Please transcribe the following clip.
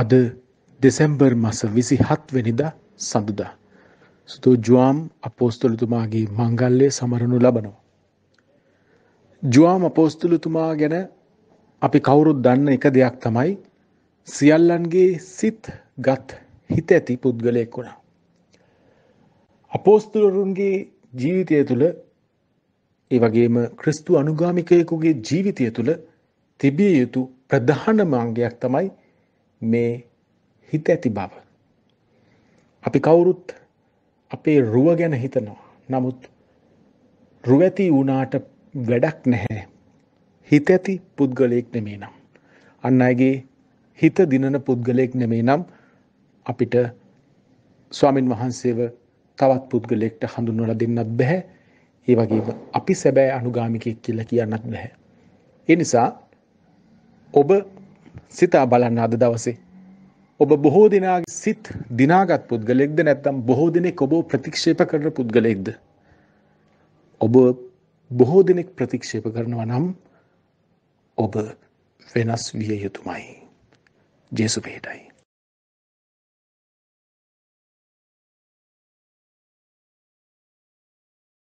අද දෙසැම්බර් මස විසි හත්වනිදා සඳුදා. ස්තූ ජවාම් අපෝස්තුලතුමාගේ මංගල්ලය සමරණු ලබනවා. ජවාම් අපෝස්තුලතුමා ගැන අපි කවුරුත් දන්න එක දෙයක් තමයි සියල්ලන්ගේ සිත් ගත් හිත ඇති පුද්ගලයෙක් වුණා. අපෝස්තුලරුන්ගේ ජීවිතය තුළ ඒ වගේම ක්‍රිස්තු අනුගාමිකයකුගේ ජීවිතය තුළ තිබිය යුතු ප්‍රධානමාංගයක් තමයි මේ හිත ඇති බව. අපි කවුරුත් අපේ රුව ගැන හිතනවා. නමුත් රුව ඇති වුණාට වැඩක් නැහැ. හිත ඇති පුද්ගලයෙක් නෙමේ නම්. අන්න අයගේ හිත දිනන පුද්ගලයෙක් නෙමේ නම් අපිට ස්වාමින් වහන්සේව තවත් පුද්ගලෙක්ට හඳුන්වලා දෙන්නත් බැහැ. ඒ වගේම අපි සැබෑ අනුගාමිකයෙක් කියලා කියන්නත් බැහැ. ඒ නිසා ඔබ සිතා බලන්න අද දවසේ. ඔබ බොහෝ දෙනාගේ සිත් දිනාගත් පුද්ගලෙක්ද නැත්තම් බොහෝ දෙනෙක් ඔබ ප්‍රතික්ෂේප කරන පුද්ගලෙක්ද. ඔබ බොහෝ දෙනෙක් ප්‍රතික්ෂේප කරනවා නම් ඔබ වෙනස් විය යුතුමයි. ජේසු පේටයි.